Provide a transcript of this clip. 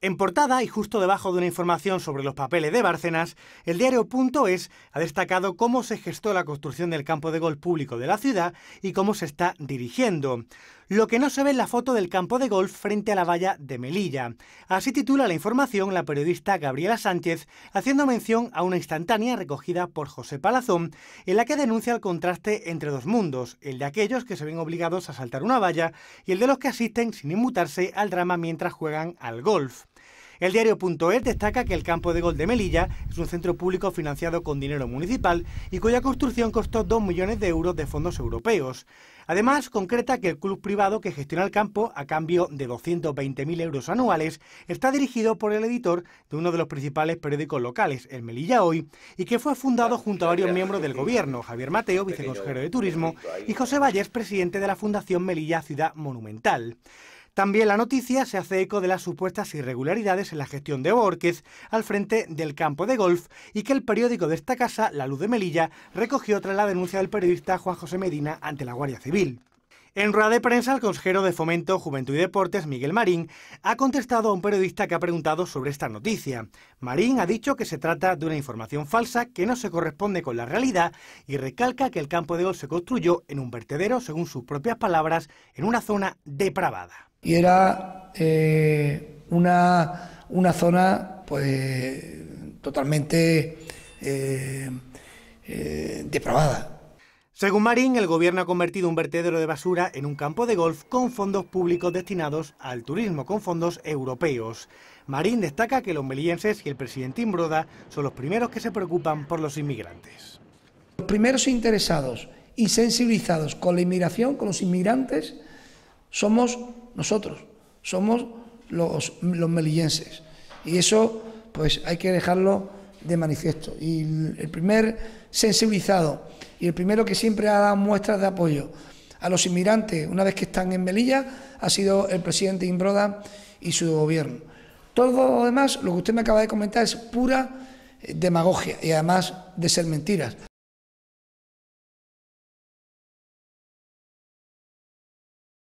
En portada y justo debajo de una información sobre los papeles de Bárcenas, el diario Punto es ha destacado cómo se gestó la construcción del campo de golf público de la ciudad y cómo se está dirigiendo. Lo que no se ve en la foto del campo de golf frente a la valla de Melilla. Así titula la información la periodista Gabriela Sánchez, haciendo mención a una instantánea recogida por José Palazón, en la que denuncia el contraste entre dos mundos, el de aquellos que se ven obligados a saltar una valla y el de los que asisten sin inmutarse al drama mientras juegan al golf. El diario.es destaca que el campo de gol de Melilla es un centro público financiado con dinero municipal y cuya construcción costó 2 millones de euros de fondos europeos. Además, concreta que el club privado que gestiona el campo, a cambio de 220.000 euros anuales, está dirigido por el editor de uno de los principales periódicos locales, el Melilla Hoy, y que fue fundado junto a varios miembros del gobierno, Javier Mateo, viceconsejero de Turismo, y José Valles, presidente de la Fundación Melilla Ciudad Monumental. También la noticia se hace eco de las supuestas irregularidades en la gestión de Borquez al frente del campo de golf y que el periódico de esta casa, La Luz de Melilla, recogió tras la denuncia del periodista Juan José Medina ante la Guardia Civil. En rueda de prensa, el consejero de Fomento, Juventud y Deportes, Miguel Marín, ha contestado a un periodista que ha preguntado sobre esta noticia. Marín ha dicho que se trata de una información falsa que no se corresponde con la realidad y recalca que el campo de gol se construyó en un vertedero, según sus propias palabras, en una zona depravada. Y era eh, una, zona pues totalmente eh, eh, depravada según Marín, el gobierno ha convertido un vertedero de basura en un campo de golf con fondos públicos destinados al turismo con fondos europeos. Marín destaca que los melillenses y el presidente Imbroda son los primeros que se preocupan por los inmigrantes. Los primeros interesados y sensibilizados con la inmigración, con los inmigrantes, somos nosotros, somos los, los melillenses. Y eso pues hay que dejarlo de manifiesto. Y el primer sensibilizado y el primero que siempre ha dado muestras de apoyo a los inmigrantes una vez que están en Melilla ha sido el presidente Imbroda y su gobierno. Todo lo demás, lo que usted me acaba de comentar, es pura eh, demagogia y además de ser mentiras.